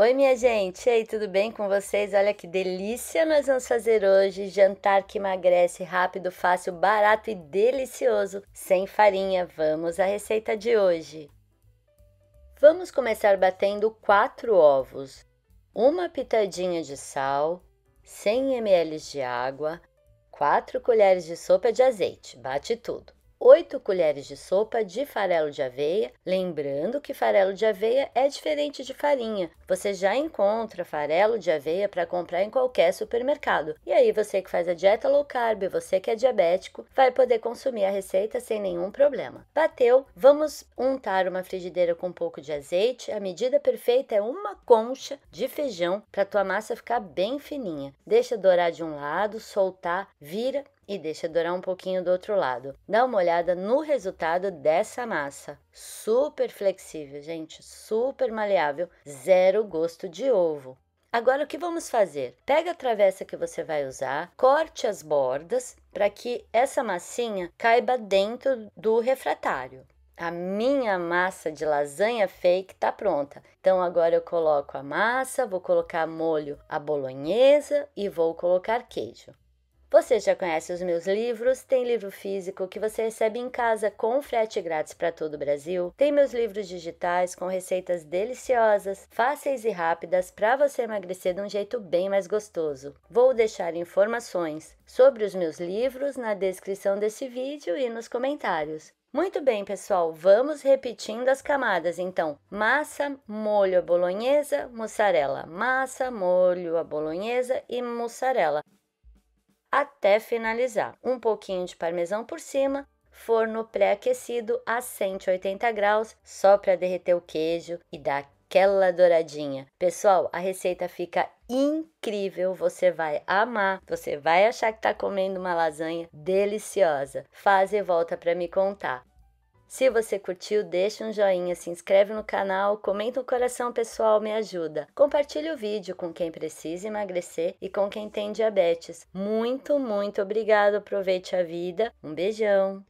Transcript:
Oi, minha gente! E aí, tudo bem com vocês? Olha que delícia nós vamos fazer hoje! Jantar que emagrece, rápido, fácil, barato e delicioso, sem farinha. Vamos à receita de hoje! Vamos começar batendo 4 ovos, uma pitadinha de sal, 100 ml de água, 4 colheres de sopa de azeite. Bate tudo. 8 colheres de sopa de farelo de aveia. Lembrando que farelo de aveia é diferente de farinha. Você já encontra farelo de aveia para comprar em qualquer supermercado. E aí você que faz a dieta low carb, você que é diabético, vai poder consumir a receita sem nenhum problema. Bateu, vamos untar uma frigideira com um pouco de azeite. A medida perfeita é uma concha de feijão para tua massa ficar bem fininha. Deixa dourar de um lado, soltar, vira e deixa dourar um pouquinho do outro lado. Dá uma olhada no resultado dessa massa. Super flexível, gente, super maleável, zero gosto de ovo. Agora o que vamos fazer? Pega a travessa que você vai usar, corte as bordas para que essa massinha caiba dentro do refratário. A minha massa de lasanha fake está pronta. Então agora eu coloco a massa, vou colocar molho a bolonhesa e vou colocar queijo. Você já conhece os meus livros? Tem livro físico que você recebe em casa com frete grátis para todo o Brasil. Tem meus livros digitais com receitas deliciosas, fáceis e rápidas para você emagrecer de um jeito bem mais gostoso. Vou deixar informações sobre os meus livros na descrição desse vídeo e nos comentários. Muito bem, pessoal, vamos repetindo as camadas. Então, massa, molho à bolonhesa, mussarela. Massa, molho à bolonhesa e mussarela até finalizar. Um pouquinho de parmesão por cima, forno pré-aquecido a 180 graus, só para derreter o queijo e dar aquela douradinha. Pessoal, a receita fica incrível, você vai amar, você vai achar que está comendo uma lasanha deliciosa. Faz e volta para me contar. Se você curtiu, deixa um joinha, se inscreve no canal, comenta o um coração pessoal, me ajuda. Compartilhe o vídeo com quem precisa emagrecer e com quem tem diabetes. Muito, muito obrigado, aproveite a vida. Um beijão!